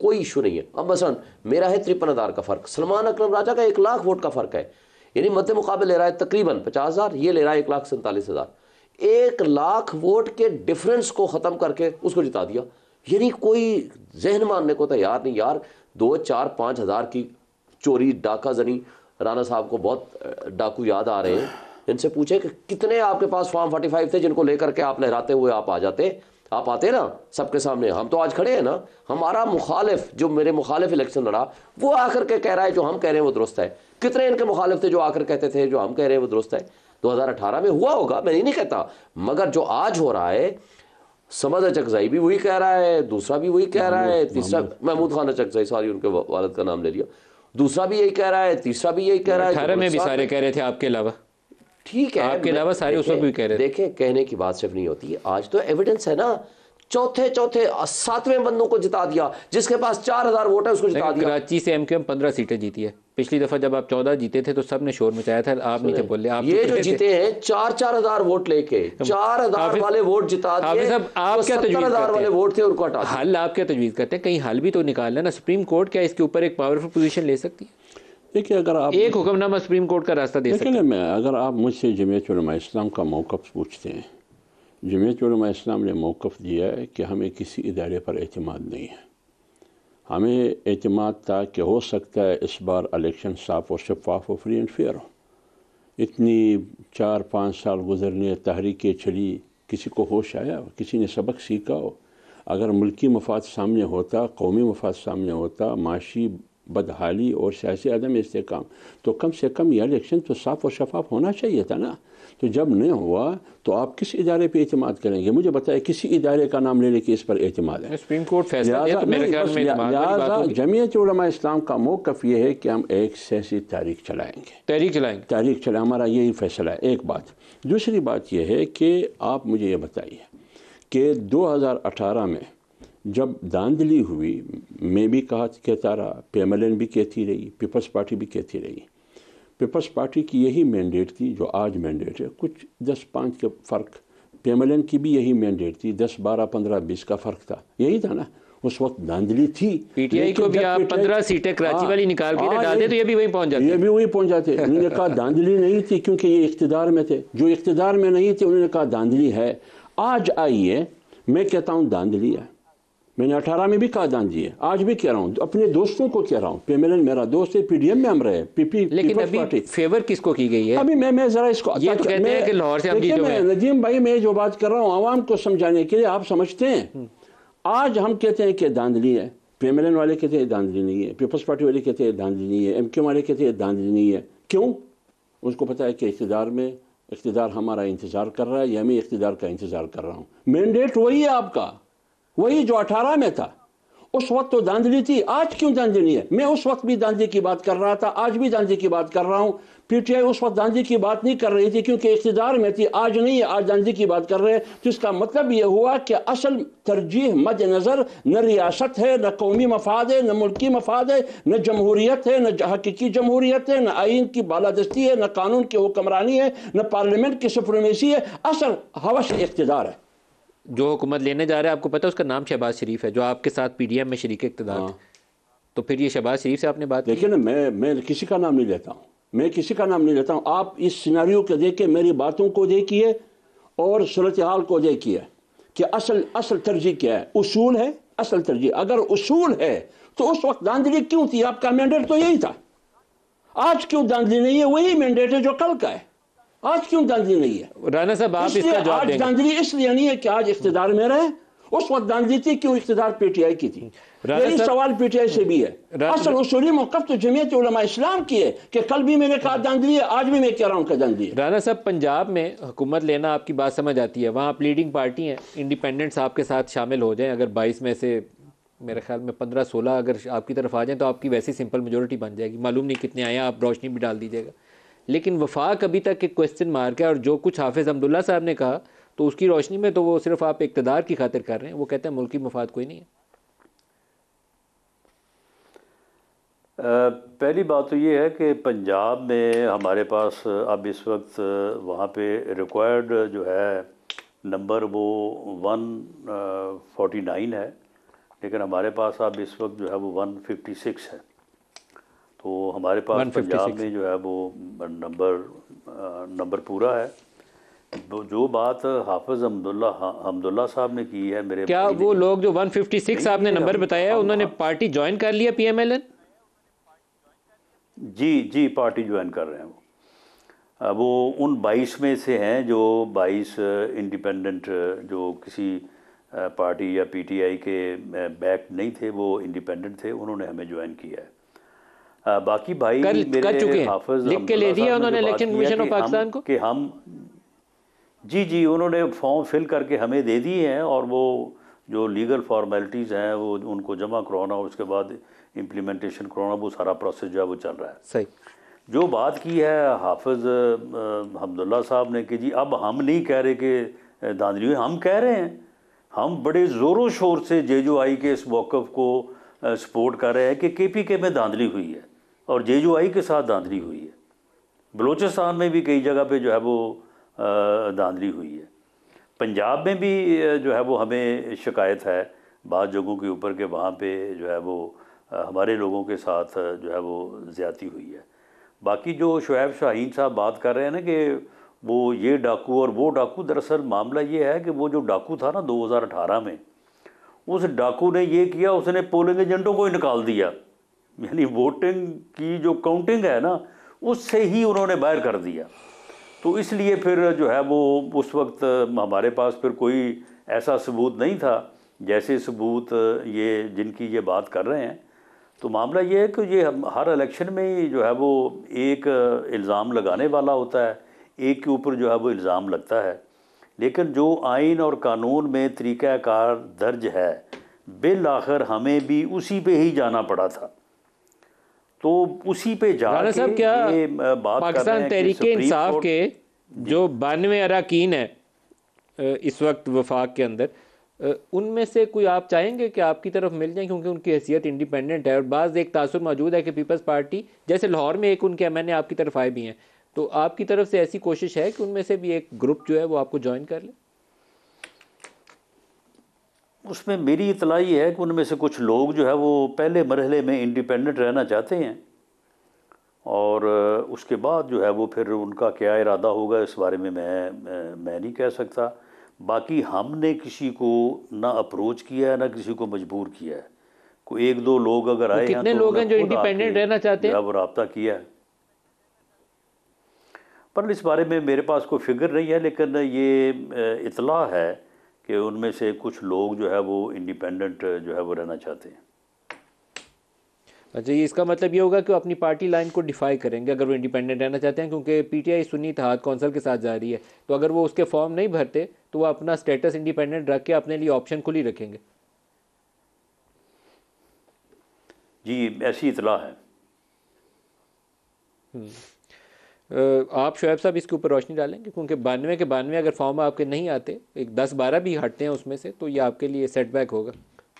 कोई इशू नहीं है अब मसन मेरा है तिरपन हज़ार का फ़र्क सलमान अकरम राजा का एक लाख वोट का फ़र्क है यानी मध्य मुकाबले ले रहा है तकरीबन पचास हज़ार ये ले रहा है एक लाख सैंतालीस हज़ार एक लाख वोट के डिफरेंस को ख़त्म करके उसको जिता दिया यानी कोई जहन मानने को तैयार नहीं यार दो चार पाँच हज़ार की चोरी डाका जनी राना साहब को बहुत डाकू याद आ रहे हैं इनसे पूछे कि कितने आपके पास फॉर्म फोर्टी फाइव थे जिनको लेकर के आप लहराते हुए आप आ जाते आप आते ना सबके सामने हम तो आज खड़े हैं ना हमारा मुखालिफ जो मेरे मुखालिफ इलेक्शन लड़ा वो आकर के कह रहा है जो हम कह रहे हैं वो दुरुस्त है कितने इनके मुखालिफ थे जो आकर कहते थे जो हम कह रहे हैं वो दुरुस्त है 2018 में हुआ होगा मैं नहीं कहता मगर जो आज हो रहा है समद अचकजाई भी वही कह रहा है दूसरा भी वही कह रहा है तीसरा महमूद खान अचकजाई सॉरी उनके वालद का नाम ले लिया दूसरा भी यही कह रहा है तीसरा भी यही कह रहा है में भी सारे कह रहे थे आपके अलावा ठीक है आपके अलावा सारे उस वक्त भी कह रहे देखे कहने की बात सिर्फ नहीं होती आज तो एविडेंस है ना चौथे चौथे सातवें बंदों को जिता दिया जिसके पास चार हजार वोट है उसको जिता दिया कराची से एमक्यूएम पंद्रह सीटें जीती है पिछली दफा जब आप चौदह जीते थे तो सब ने शोर मचाया था आप नहीं थे बोले आप ये जो जीते हैं चार चार हजार वोट लेके तो चार हजार वाले वोट जिता दिए आप तो क्या तजवीज हजार वाले वोट थे उनको हटा हल आप क्या तजवीज करते हैं कहीं हल भी तो निकालना लेना सुप्रीम कोर्ट क्या इसके ऊपर एक पावरफुल पोजिशन ले सकती है देखिए अगर आप एक हुक्मनामा सुप्रीम कोर्ट का रास्ता दे सकते अगर आप मुझसे जमीयत इस्लाम का मौका पूछते हैं जमीत इस्लाम ने मौक़ दिया है कि हमें किसी इदारे पर अतमाद नहीं है हमें अतमाद था कि हो सकता है इस बार अलेक्शन साफ़ और शफाफ और फ्री एंड फेयर हो इतनी चार पाँच साल गुजरने तहरीकें चली किसी को होश आया किसी ने सबक सीखा हो अगर मुल्की मफाद सामने होता कौमी मफाद सामने होता माशी बदहाली और सियासी अदम इसकाम तो कम से कम यह इलेक्शन तो साफ़ और शफाफ होना चाहिए था ना तो जब नहीं हुआ तो आप किस इदारे पे अतमाद करेंगे मुझे बताए किसी इदारे का नाम लेने के इस पर एतम है सुप्रीम कोर्ट लिहाजा तो जमीयत इस्लाम का मौकफ यह है कि हम एक सियासी तारीख चलाएंगे तहरीक चलाएंगे तारीख चलाएँ हमारा यही फैसला है एक बात दूसरी बात यह है कि आप मुझे ये बताइए कि दो हज़ार अठारह में जब दांधली हुई मैं भी कहा कहता रहा पेमलन भी कहती रही पीपल्स पार्टी भी कहती रही पीपल्स पार्टी की यही मैंडेट थी जो आज मैंडेट है कुछ दस पाँच के फ़र्क पेमलन की भी यही मैंडेट थी दस बारह पंद्रह बीस का फ़र्क था यही था ना उस वक्त धांधली थी पीटीआई को भी आप पंद्रह सीटें कराची हाँ, वाली निकाल के डाल हाँ, दे तो ये भी वहीं पहुंच जाते ये भी वहीं पहुंच जाते (laughs) उन्होंने कहा धांधली नहीं थी क्योंकि ये इकतदार में थे जो इकतदार में नहीं थे उन्होंने कहा धांधली है आज आइए मैं कहता हूँ धांधली है मैंने अठारह में भी कायदान दिए आज भी कह रहा हूँ अपने दोस्तों को कह रहा हूँ पेमेलन मेरा दोस्त है पीडीएम में हम रहे पीपी लेकिन अभी पार्टी फेवर किसको की गई है अभी मैं मैं जरा इसको ये तो अच्छा, कहते हैं कि लाहौर से देखिए मैं नजीम भाई मैं जो बात कर रहा हूँ आवाम को समझाने के लिए आप समझते हैं हम्म। आज हम कहते हैं कि धांधली है पेमेलन वाले कहते हैं धांधली नहीं है पीपल्स पार्टी वाले कहते हैं धांधली नहीं है एम क्यू वाले कहते हैं धांधली नहीं है क्यों उसको पता है कि इकतदार में इकतदार हमारा इंतजार कर रहा है या मैं इकतदार का इंतजार कर रहा हूँ मैंडेट वही है आपका वही जो अठारह में था उस वक्त तो धांधली थी आज क्यों धांधली है मैं उस वक्त भी धांधली की बात कर रहा था आज भी धांधली की बात कर रहा हूँ पीटीआई उस वक्त धांधली की बात नहीं कर रही थी क्योंकि इकतदार में थी आज नहीं है आज धांधली की बात कर रहे हैं तो इसका मतलब ये हुआ कि असल तरजीह मद नज़र न रियासत है न कौमी मफाद है न मुल्की मफाद है न जमहूरियत है न हकीकी जमहूरियत है न आइन की बालादस्ती है न कानून की हुक्मरानी है न पार्लियामेंट की सुप्रीमेसी है असल हवश इकतदार है जो हुकूमत लेने जा रहे हैं आपको पता है उसका नाम शहबाज शरीफ है जो आपके साथ पी डी एम में शरीक इकतदार हाँ। तो फिर ये शहबाज शरीफ से आपने बात देखिए ना मैं मैं किसी का नाम नहीं लेता हूँ मैं किसी का नाम नहीं लेता हूँ आप इस सिनारियों को देखिए मेरी बातों को देखिए और सूरत हाल को देखिए कि असल असल तरजीह क्या है उसूल है असल तरजीह अगर उसूल है तो उस वक्त दांधली क्यों थी आपका मैंडेट तो यही था आज क्यों दांधली नहीं है वही मैंडेट है जो कल का है आज क्यों गांधी नहीं है राणा साहब आप इसका जवाब आज गांधी इसलिए नहीं है कि आज इकतदार में रहे उस वक्त गांधी थी क्यों वो पीटीआई की थी यही सवाल पीटीआई से भी है असल उसूली मौकफ तो जमीयत उलमा इस्लाम की है कि कल भी मैंने कहा गांधी है आज भी मैं कह रहा हूँ कि दानजगी राना साहब पंजाब में हुकूमत लेना आपकी बात समझ आती है वहाँ आप लीडिंग पार्टी हैं इंडिपेंडेंट्स आपके साथ शामिल हो जाएं अगर बाईस में से मेरे ख्याल में पंद्रह सोलह अगर आपकी तरफ आ जाएँ तो आपकी वैसी सिंपल मेजोरिटी बन जाएगी मालूम नहीं कितने आए आप रोशनी भी डाल दीजिएगा लेकिन वफाक अभी तक एक क्वेश्चन मार्क है और जो कुछ हाफिज़ अब्दुल्ला साहब ने कहा तो उसकी रोशनी में तो वो सिर्फ आप इकतदार की खातिर कर रहे हैं वो कहते हैं मुल्की मफाद कोई नहीं है पहली बात तो ये है कि पंजाब में हमारे पास अब इस वक्त वहाँ पे रिक्वायर्ड जो है नंबर वो वन फोटी नाइन है लेकिन हमारे पास अब इस वक्त जो है वो वन फिफ्टी सिक्स है तो हमारे पास पंजाब में जो है वो नंबर नंबर पूरा है जो बात हाफिज हमदुल्ला हमदुल्ला साहब ने की है मेरे क्या वो लोग जो 156 आपने नंबर बताया है उन्होंने हाँ। पार्टी ज्वाइन कर लिया पीएमएलएन जी जी पार्टी ज्वाइन कर रहे हैं वो वो उन 22 में से हैं जो 22 इंडिपेंडेंट जो किसी पार्टी या पीटीआई के बैक नहीं थे वो इंडिपेंडेंट थे उन्होंने हमें ज्वाइन किया है बाकी भाई कर, मेरे कर चुके लिख के ले दिया उन्होंने इलेक्शन कमीशन ऑफ पाकिस्तान को कि हम जी जी उन्होंने फॉर्म फिल करके हमें दे दिए हैं और वो जो लीगल फॉर्मेलिटीज़ हैं वो उनको जमा करवाना उसके बाद इम्प्लीमेंटेशन करवाना वो सारा प्रोसेस जो है वो चल रहा है सही जो बात की है हाफिज़ हमदुल्ला साहब ने कि जी अब हम नहीं कह रहे कि धांधली हम कह रहे हैं हम बड़े ज़ोरों शोर से जे जो आई के इस मौक़ को सपोर्ट कर रहे हैं कि के पी के में धांधली हुई है और जे के साथ धांधली हुई है बलूचिस्तान में भी कई जगह पे जो है वो धांधली हुई है पंजाब में भी जो है वो हमें शिकायत है बाद जगहों के ऊपर के वहाँ पे जो है वो हमारे लोगों के साथ जो है वो ज्यादी हुई है बाकी जो शुएब शाहीन साहब बात कर रहे हैं ना कि वो ये डाकू और वो डाकू दरअसल मामला ये है कि वो जो डाकू था ना 2018 में उस डाकू ने ये किया उसने पोलिंग एजेंटों को ही निकाल दिया यानी वोटिंग की जो काउंटिंग है ना उससे ही उन्होंने बाहर कर दिया तो इसलिए फिर जो है वो उस वक्त हमारे पास फिर कोई ऐसा सबूत नहीं था जैसे सबूत ये जिनकी ये बात कर रहे हैं तो मामला ये है कि ये हर इलेक्शन में ही जो है वो एक इल्ज़ाम लगाने वाला होता है एक के ऊपर जो है वो इल्ज़ाम लगता है लेकिन जो आइन और कानून में तरीक़ाकार दर्ज है बिल आखिर हमें भी उसी पे ही जाना पड़ा था तो उसी पे जा साहब क्या पाकिस्तान तहरीक इंसाफ के जो बानवे अरकान है इस वक्त वफाक के अंदर उनमें से कोई आप चाहेंगे कि आपकी तरफ मिल जाए क्योंकि उनकी हैसियत इंडिपेंडेंट है और बाज़ एक तासर मौजूद है कि पीपल्स पार्टी जैसे लाहौर में एक उनके एम एन ए आपकी तरफ आए भी हैं तो आपकी तरफ से ऐसी कोशिश है कि उनमें से भी एक ग्रुप जो है वो आपको ज्वाइन कर ले उसमें मेरी इतला ही है कि उनमें से कुछ लोग जो है वो पहले मरहले में इंडिपेंडेंट रहना चाहते हैं और उसके बाद जो है वो फिर उनका क्या इरादा होगा इस बारे में मैं मैं नहीं कह सकता बाकी हमने किसी को ना अप्रोच किया है ना किसी को मजबूर किया है कोई एक दो लोग अगर तो आए कितने तो लोग हैं जो इंडिपेंडेंट रहना चाहते हैं वो रबता किया है पर इस बारे में मेरे पास कोई फिक्र नहीं है लेकिन ये इतला है कि उनमें से कुछ लोग जो है वो इंडिपेंडेंट जो है वो रहना चाहते हैं अच्छा ये इसका मतलब ये होगा कि वो अपनी पार्टी लाइन को डिफाई करेंगे अगर वो इंडिपेंडेंट रहना चाहते हैं क्योंकि पीटीआई सुनी तहत कौंसल के साथ जा रही है तो अगर वो उसके फॉर्म नहीं भरते तो वो अपना स्टेटस इंडिपेंडेंट रख के अपने लिए ऑप्शन खुली रखेंगे जी ऐसी इतला है हम्म। आप शुएब साहब इसके ऊपर रोशनी डालेंगे क्योंकि बानवे के बानवे अगर फॉर्म आपके नहीं आते एक दस बारह भी हटते हैं उसमें से तो ये आपके लिए सेटबैक होगा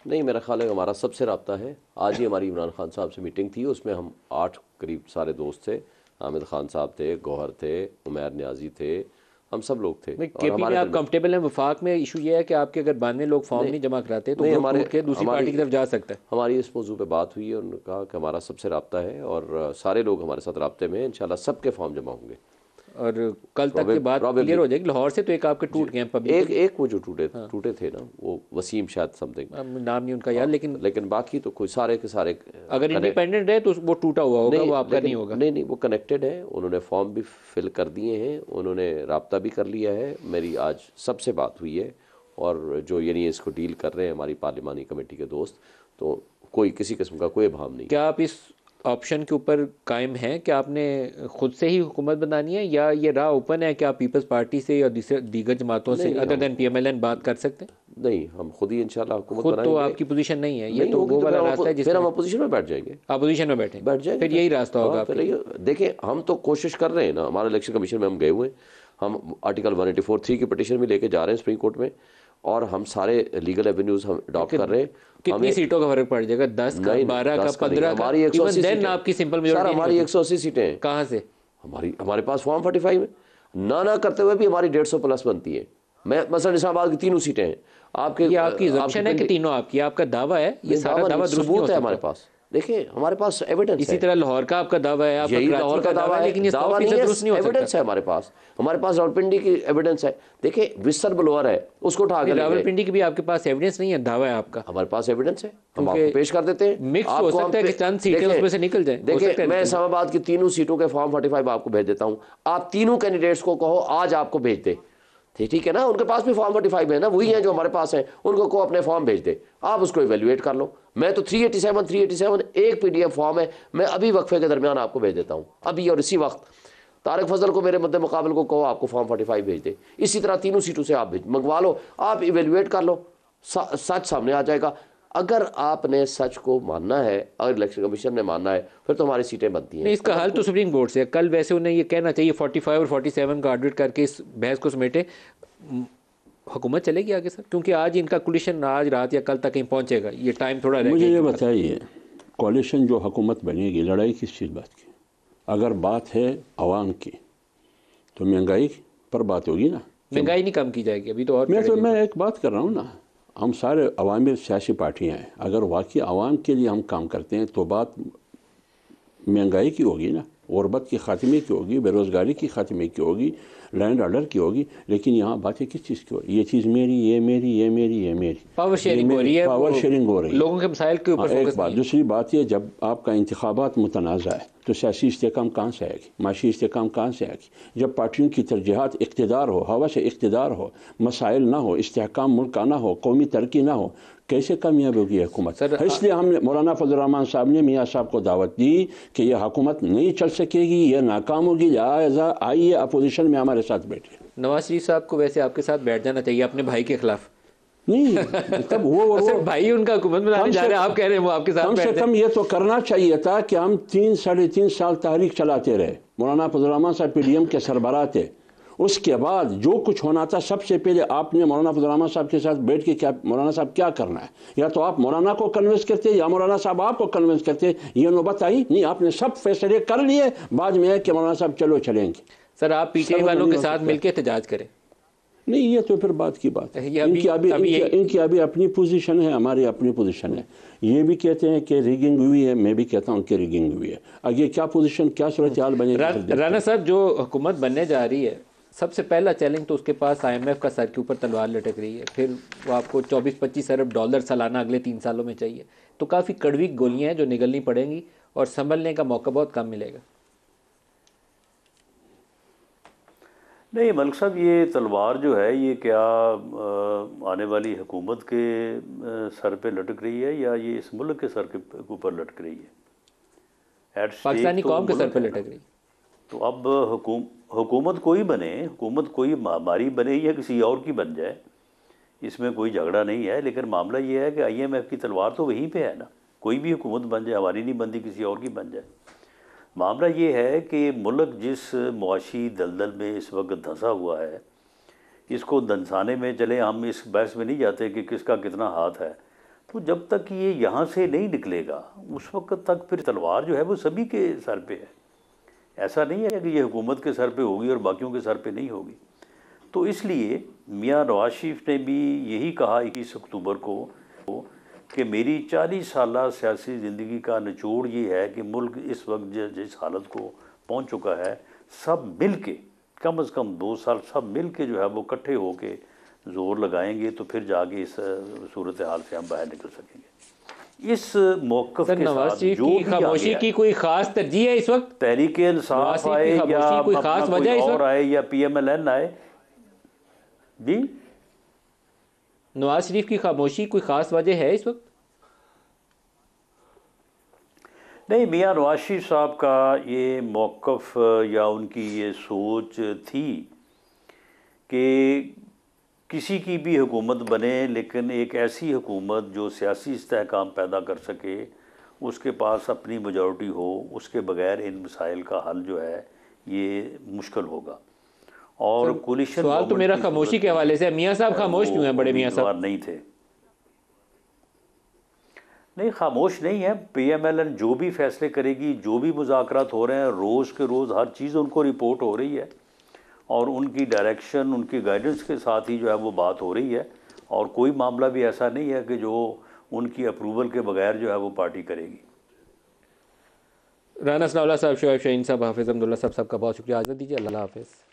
नहीं मेरा ख्याल है हमारा सबसे रबता है आज ही हमारी इमरान खान साहब से मीटिंग थी उसमें हम आठ करीब सारे दोस्त थे आमिर खान साहब थे गौहर थे उमैर न्याजी थे हम सब लोग थे कंफर्टेबल हैं वफाक में इशू ये है कि आपके अगर बानवे लोग फॉर्म नहीं, जमा कराते तो हमारे के दूसरी पार्टी की तरफ जा सकता है हमारी इस मौजू पे बात हुई है उन्होंने कहा कि हमारा सबसे रबता है और सारे लोग हमारे साथ रबते में इन सब के फॉर्म जमा होंगे और कल तक के बाद क्लियर हो जाएगी लाहौर से तो एक आपके टूट गए एक एक वो जो टूटे हाँ। टूटे थे ना वो वसीम शायद समथिंग नाम नहीं उनका यार हाँ, लेकिन लेकिन बाकी तो कोई सारे के सारे अगर इंडिपेंडेंट है तो वो टूटा हुआ होगा वो आपका नहीं होगा नहीं नहीं वो कनेक्टेड है उन्होंने फॉर्म भी फिल कर दिए हैं उन्होंने रबता भी कर लिया है मेरी आज सबसे बात हुई है और जो यानी इसको डील कर रहे हैं हमारी पार्लिमानी कमेटी के दोस्त तो कोई किसी किस्म का कोई भाव नहीं क्या आप इस ऑप्शन के ऊपर कायम है कि आपने खुद से ही हुकूमत बनानी है या ये राह ओपन है कि आप पीपल्स पार्टी से या दूसरे दीगर जमातों से अदर देन पीएमएलएन बात कर सकते हैं नहीं हम खुद ही इंशाल्लाह हुकूमत खुद तो आपकी पोजीशन नहीं है ये नहीं तो वो तो वाला रास्ता है जिसमें हम अपोजिशन में बैठ जाएंगे अपोजिशन में बैठे बैठ जाए फिर यही रास्ता होगा हाँ, देखिए हम तो कोशिश कर रहे हैं ना हमारे इलेक्शन कमीशन में हम गए हुए हम article one eighty four three की पटिशन भी लेके जा रहे हैं सुप्रीम कोर्ट में और हम सारे लीगल एवेन्यूज़ हम अडॉप्ट कर रहे हैं कितनी सीटों का फर्क पड़ जाएगा दस का बारह का पंद्रह आपकी सिंपल मेजोरिटी हमारी तो एक सौ अस्सी सीटें कहाँ से हमारी हमारे पास फॉर्म फोर्टी फाइव है ना ना करते हुए भी हमारी डेढ़ सौ प्लस बनती है मैं मसल इस्लामाबाद की तीनों सीटें हैं आपके ये आपकी आपकी है कि तीनों आपकी आपका दावा है ये सारा दावा सबूत है हमारे पास देखिए हमारे पास एविडेंस इसी तरह लाहौर का आपका दावा है आपका लाहौर का दावा है लेकिन दावा नहीं दुरुस्त नहीं एविडेंस है हमारे पास हमारे पास रावलपिंडी की एविडेंस है देखिए विस्तर ब्लोअर है उसको उठा कर रावलपिंडी की भी आपके पास एविडेंस नहीं है दावा है आपका हमारे पास एविडेंस है हम आपको पेश कर देते हैं मिक्स हो सकता है कि चंद सीटें उसमें से निकल जाए देखिए मैं इस्लामाबाद की तीनों सीटों के फॉर्म फोर्टी आपको भेज देता हूँ आप तीनों कैंडिडेट्स को कहो आज आपको भेज दे ठीक है ना उनके पास भी फॉर्म फोर्टी फाइव है ना वही है जो हमारे पास है उनको को अपने फॉर्म भेज दे आप उसको इवेल्युएट कर लो मैं तो three eighty seven three eighty seven एक पी डी एफ फॉर्म है मैं अभी वक्फे के दरमियान आपको भेज देता हूँ अभी और इसी वक्त तारक फजल को मेरे मद्दे मुकाबल को कहो आपको फॉर्म फोर्टी फाइव भेज दे इसी तरह तीनों सीटों से आप भेज मंगवा लो आप इवेल्युएट कर लो सच सामने आ जाएगा अगर आपने सच को मानना है और इलेक्शन कमीशन ने मानना है फिर तो हमारी सीटें बनती हैं इसका हल तो सुप्रीम कोर्ट से कल वैसे उन्हें ये कहना चाहिए 45 और 47 का ऑडिट करके इस बहस को समेटे हुकूमत चलेगी आगे सर क्योंकि आज इनका कोलिशन आज रात या कल तक कहीं पहुँचेगा ये टाइम थोड़ा मुझे ये बताइए कोलिशन जो हुकूमत बनेगी लड़ाई किस चीज़ बात की अगर बात है आवाम की तो महंगाई पर बात होगी ना महंगाई नहीं कम की जाएगी अभी तो और मैं तो मैं एक बात कर रहा हूँ ना हम सारे अवामी सियासी पार्टियाँ हैं अगर वाकई आवाम के लिए हम काम करते हैं तो बात महंगाई की होगी ना गुरबत के ख़ात्मे की होगी बेरोज़गारी की ख़ात्मे की होगी लैंड ऑर्डर की होगी लेकिन यहाँ बातें किस चीज़ की हो रही ये चीज़ मेरी ये मेरी ये मेरी ये मेरी पावर शेयरिंग हो रही है पावर शेयरिंग हो रही है लोगों के मसाइल के ऊपर हाँ, एक बात दूसरी बात यह जब आपका इंतबात मुतनाज़ है तो सियासी इसकाम कहाँ से आएगी माशी इसकाम कहाँ से आएगी जब पार्टियों की तरजीहत इकतदार हो हवा से इकतदार हो मसाइल ना हो इसकाम मुल्क का ना हो कौमी तरक्की ना हो कैसे कामयाब होगी हुकूमत हाँ, इसलिए हमने मौलाना फजलरहमान साहब ने मियाँ साहब को दावत दी कि यह हुकूमत नहीं चल सकेगी यह नाकाम होगी लिहाजा आइए अपोजिशन में हमारे साथ बैठे नवाज शरीफ साहब को वैसे आपके साथ बैठ जाना चाहिए अपने भाई के खिलाफ नहीं (laughs) तब वो, वो भाई उनका हुकूमत में जा रहे आप कह रहे हैं वो आपके साथ कम से कम ये तो करना चाहिए था कि हम तीन साढ़े तीन साल तारीख चलाते रहे मौलाना फजलरहमान साहब पी के सरबराह थे उसके बाद जो कुछ होना था सबसे पहले आपने मौलाना फजलामा साहब के साथ बैठ के क्या मौलाना साहब क्या करना है या तो आप मौलाना को कन्विंस करते या मौलाना साहब आपको कन्विंस करते ये नौबत आई नहीं आपने सब फैसले कर लिए बाद में है कि मौलाना साहब चलो चलेंगे सर आप पीछे वालों के साथ मिलकर एहतजाज करें नहीं ये तो फिर बात की बात है इनकी अभी इनकी अभी अपनी पोजीशन है हमारी अपनी पोजीशन है ये भी कहते हैं कि रिगिंग हुई है मैं भी कहता हूँ कि रिगिंग हुई है आगे क्या पोजीशन क्या सूरत हाल बने राना साहब जो हुकूमत बनने जा रही है सबसे पहला चैलेंज तो उसके पास आईएमएफ का सर के ऊपर तलवार लटक रही है फिर वो आपको 24-25 अरब डॉलर सालाना अगले तीन सालों में चाहिए तो काफ़ी कड़वी गोलियाँ हैं जो निगलनी पड़ेंगी और संभलने का मौका बहुत कम मिलेगा नहीं मलिक साहब ये तलवार जो है ये क्या आने वाली हुकूमत के सर पे लटक रही है या ये इस मुल्क के सर के ऊपर लटक रही है एट पाकिस्तानी तो कौम के सर पे लटक रही है तो अब हुकूम हुकूमत कोई बने हुकूमत कोई हमारी बने या किसी और की बन जाए इसमें कोई झगड़ा नहीं है लेकिन मामला ये है कि आईएमएफ की तलवार तो वहीं पे है ना कोई भी हुकूमत बन जाए हमारी नहीं बनती किसी और की बन जाए मामला ये है कि मुल्क जिस मुआशी दलदल में इस वक्त धंसा हुआ है इसको दंसाने में चले हम इस बहस में नहीं जाते कि किसका कितना हाथ है तो जब तक ये यहाँ से नहीं निकलेगा उस वक्त तक फिर तलवार जो है वो सभी के सर पे है ऐसा नहीं है कि ये हुकूमत के सर पे होगी और बाकियों के सर पे नहीं होगी तो इसलिए मियाँ नवाज शरीफ ने भी यही कहा इक्कीस अक्टूबर को कि मेरी चालीस साल सियासी ज़िंदगी का निचोड़ ये है कि मुल्क इस वक्त जिस हालत को पहुंच चुका है सब मिल के कम अज़ कम दो साल सब मिल के जो है वो इकट्ठे होके ज़ोर लगाएंगे तो फिर जाके इस सूरत हाल से हम बाहर निकल सकेंगे इस मौक़ के साथ जो की खामोशी की कोई ख़ास तरजीह है इस वक्त तहरीक इंसाफ आए या कोई खास वजह और आए या पी एम एल एन आए जी नवाज शरीफ की खामोशी कोई ख़ास वजह है इस वक्त नहीं मियाँ नवाज शरीफ साहब का ये मौक़ या उनकी ये सोच थी कि किसी की भी हुकूमत बने लेकिन एक ऐसी हुकूमत जो सियासी इसकाम पैदा कर सके उसके पास अपनी मेजॉरिटी हो उसके बगैर इन मसाइल का हल जो है ये मुश्किल होगा और कोलिशन सवाल तो मेरा खामोशी के हवाले से मियाँ साहब खामोश क्यों हैं बड़े मियाँ साहब नहीं थे नहीं खामोश नहीं है पी एम एल एन जो भी फैसले करेगी जो भी मुजाकर हो रहे हैं रोज़ के रोज़ हर चीज़ उनको रिपोर्ट हो रही है और उनकी डायरेक्शन उनकी गाइडेंस के साथ ही जो है वो बात हो रही है और कोई मामला भी ऐसा नहीं है कि जो उनकी अप्रूवल के बगैर जो है वो पार्टी करेगी राना सनाउल्ला साहब शोब शहीन साहब हाफिज़ अब्दुल्ला साहब सबका बहुत शुक्रिया आज दीजिए अल्लाह हाफिज़